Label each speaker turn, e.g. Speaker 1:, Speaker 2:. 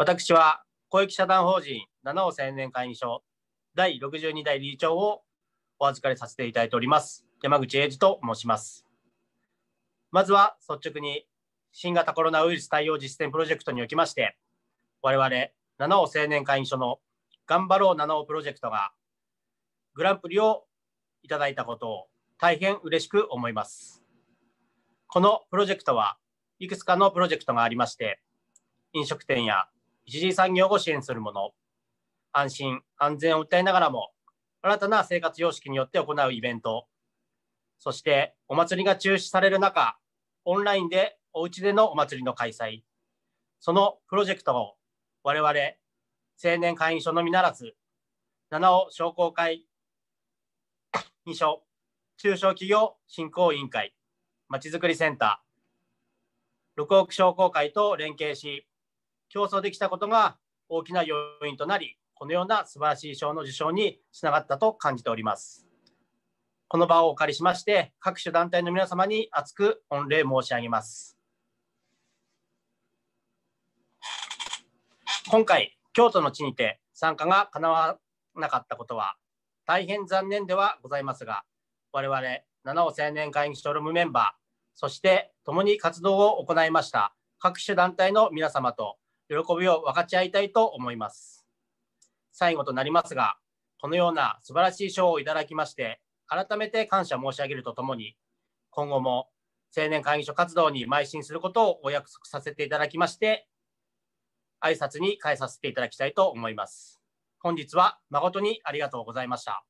Speaker 1: 私は公益社団法人七尾青年会議所第62代理事長をお預かりさせていただいております山口英二と申しますまずは率直に新型コロナウイルス対応実践プロジェクトにおきまして我々七尾青年会議所の頑張ろう七尾プロジェクトがグランプリをいただいたことを大変嬉しく思いますこのプロジェクトはいくつかのプロジェクトがありまして飲食店や一次産業を支援するもの、安心・安全を訴えながらも、新たな生活様式によって行うイベント、そしてお祭りが中止される中、オンラインでおうちでのお祭りの開催、そのプロジェクトを我々、青年会員所のみならず、七尾商工会議所、中小企業振興委員会、まちづくりセンター、六億商工会と連携し、競争できたことが大きな要因となり、このような素晴らしい賞の受賞につながったと感じております。この場をお借りしまして、各種団体の皆様に厚く御礼申し上げます。今回、京都の地にて参加が叶わなかったことは、大変残念ではございますが、我々七尾青年会議所ルームメンバー、そして共に活動を行いました各種団体の皆様と喜びを分かち合いたいと思います。最後となりますが、このような素晴らしい賞をいただきまして、改めて感謝申し上げるとともに、今後も青年会議所活動に邁進することをお約束させていただきまして、挨拶に変えさせていただきたいと思います。本日は誠にありがとうございました。